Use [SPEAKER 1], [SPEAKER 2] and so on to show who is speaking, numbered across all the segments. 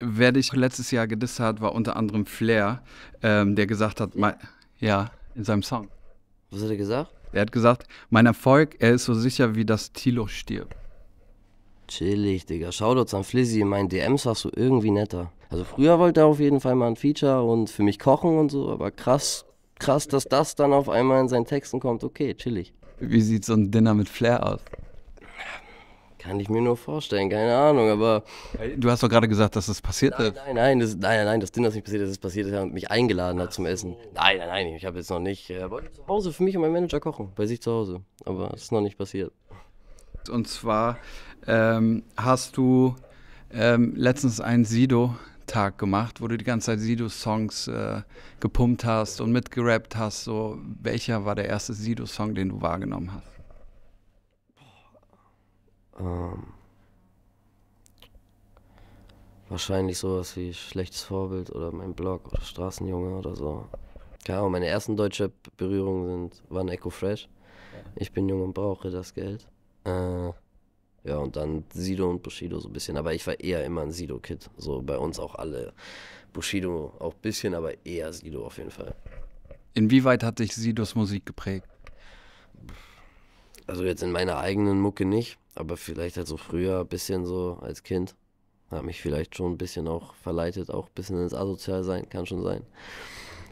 [SPEAKER 1] Wer dich letztes Jahr gedisst hat, war unter anderem Flair, ähm, der gesagt hat, mein, ja, in seinem Song. Was hat er gesagt? Er hat gesagt, mein Erfolg, er ist so sicher wie das
[SPEAKER 2] Tilo stirbt. Chillig, Digga. Shoutouts an Flizzy. In meinen DMs warst du irgendwie netter. Also früher wollte er auf jeden Fall mal ein Feature und für mich kochen und so, aber krass, krass, dass das dann auf einmal in seinen Texten kommt. Okay, chillig. Wie sieht so ein Dinner mit Flair aus? Kann ich mir nur vorstellen, keine Ahnung, aber. Du hast doch gerade gesagt, dass das passiert ist. Nein, nein, das, nein, nein, das Ding, das nicht passiert, ist, ist passiert, dass er mich eingeladen hat zum Essen. Nein, nein, nein, ich habe jetzt noch nicht. Er äh, wollte zu Hause für mich und meinen Manager kochen, bei sich zu Hause. Aber es ist noch nicht passiert.
[SPEAKER 1] Und zwar ähm, hast du ähm, letztens einen Sido-Tag gemacht, wo du die ganze Zeit Sido-Songs äh, gepumpt hast und mitgerappt hast. So, welcher war der erste Sido-Song, den du wahrgenommen hast?
[SPEAKER 2] Ähm, wahrscheinlich sowas wie Schlechtes Vorbild oder mein Blog oder Straßenjunge oder so. Keine Ahnung, meine ersten deutsche Berührungen sind, waren Echo Fresh. Ich bin jung und brauche das Geld. Äh, ja, und dann Sido und Bushido so ein bisschen. Aber ich war eher immer ein Sido-Kid. So bei uns auch alle. Bushido auch ein bisschen, aber eher Sido auf jeden Fall.
[SPEAKER 1] Inwieweit hat sich Sidos Musik geprägt?
[SPEAKER 2] Also jetzt in meiner eigenen Mucke nicht aber vielleicht halt so früher ein bisschen so als Kind. Hat mich vielleicht schon ein bisschen auch verleitet, auch ein bisschen ins Asozial sein, kann schon sein.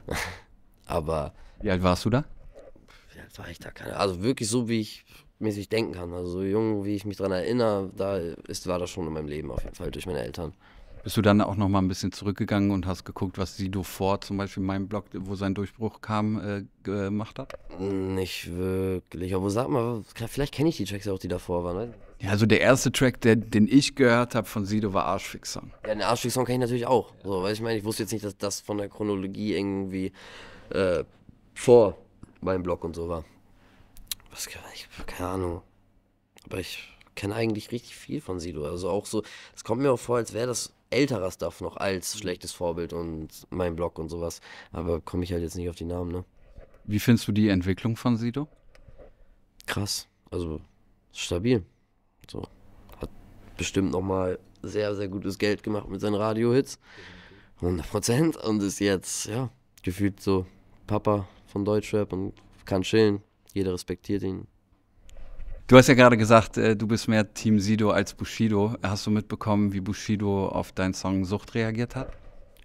[SPEAKER 2] aber. Wie alt warst du da? Wie alt war ich da? Keine Also wirklich so, wie ich mäßig denken kann. Also so jung, wie ich mich daran erinnere, da ist, war das schon in meinem Leben auf jeden Fall durch meine Eltern. Bist du dann
[SPEAKER 1] auch noch mal ein bisschen zurückgegangen und hast geguckt, was Sido vor zum Beispiel in meinem Blog, wo sein Durchbruch kam,
[SPEAKER 2] äh, gemacht hat? Nicht wirklich. Aber sag mal, vielleicht kenne ich die Tracks ja auch, die davor waren. Ne?
[SPEAKER 1] Ja, also der erste Track, der, den ich gehört habe von Sido, war
[SPEAKER 2] Arschfixer. Ja, den Arschfixer kenne ich natürlich auch. So, weil ich meine, ich wusste jetzt nicht, dass das von der Chronologie irgendwie äh, vor meinem Blog und so war. Was, ich, keine Ahnung. Aber ich kenne eigentlich richtig viel von Sido. Also auch so, es kommt mir auch vor, als wäre das älterer Stuff noch als mhm. schlechtes Vorbild und mein Blog und sowas. Aber komme ich halt jetzt nicht auf die Namen, ne? Wie findest du die Entwicklung von Sido? Krass. Also stabil. So. Hat bestimmt nochmal sehr, sehr gutes Geld gemacht mit seinen Radio-Hits. 100 Prozent. Und ist jetzt, ja, gefühlt so Papa von Deutschrap und kann chillen. Jeder respektiert ihn. Du hast ja gerade gesagt,
[SPEAKER 1] äh, du bist mehr Team Sido als Bushido. Hast du mitbekommen, wie Bushido auf deinen Song Sucht
[SPEAKER 2] reagiert hat?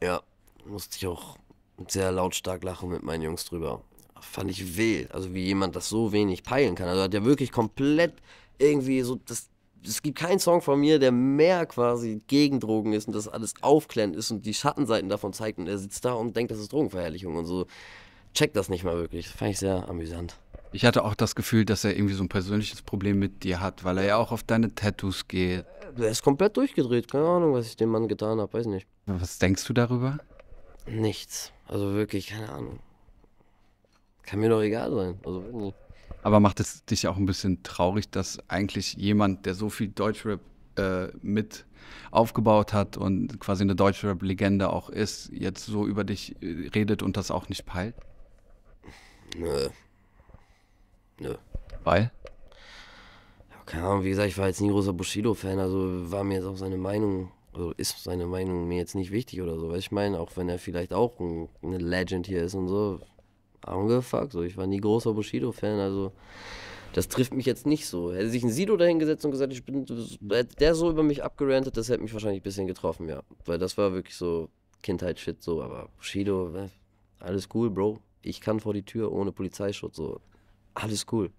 [SPEAKER 2] Ja, musste ich auch sehr lautstark lachen mit meinen Jungs drüber. Fand ich wild, also wie jemand das so wenig peilen kann. Also hat er wirklich komplett irgendwie so das es gibt keinen Song von mir, der mehr quasi gegen Drogen ist und das alles aufklärend ist und die Schattenseiten davon zeigt und er sitzt da und denkt, das ist Drogenverherrlichung und so. Checkt das nicht mal wirklich. Das Fand ich sehr amüsant.
[SPEAKER 1] Ich hatte auch das Gefühl, dass er irgendwie so ein persönliches Problem mit dir hat, weil er ja auch auf deine Tattoos geht.
[SPEAKER 2] Er ist komplett durchgedreht. Keine Ahnung, was ich dem Mann getan habe. Weiß nicht. Was denkst du darüber? Nichts. Also wirklich, keine Ahnung. Kann mir doch egal sein. Also, nee.
[SPEAKER 1] Aber macht es dich auch ein bisschen traurig, dass eigentlich jemand, der so viel Deutschrap äh, mit aufgebaut hat und quasi eine Deutschrap-Legende auch ist, jetzt so über dich äh, redet und das auch nicht peilt?
[SPEAKER 2] Nö. Nö. Weil? keine Ahnung, wie gesagt, ich war jetzt nie großer Bushido-Fan, also war mir jetzt auch seine Meinung, also ist seine Meinung mir jetzt nicht wichtig oder so, weil ich meine, auch wenn er vielleicht auch ein, eine Legend hier ist und so, angefuckt, so, ich war nie großer Bushido-Fan, also das trifft mich jetzt nicht so. Hätte sich ein Sido dahingesetzt und gesagt, ich bin, der so über mich abgerantet, das hätte mich wahrscheinlich ein bisschen getroffen, ja. Weil das war wirklich so Kindheitsshit so, aber Bushido, ne, alles cool, Bro. Ich kann vor die Tür ohne Polizeischutz, so alles cool.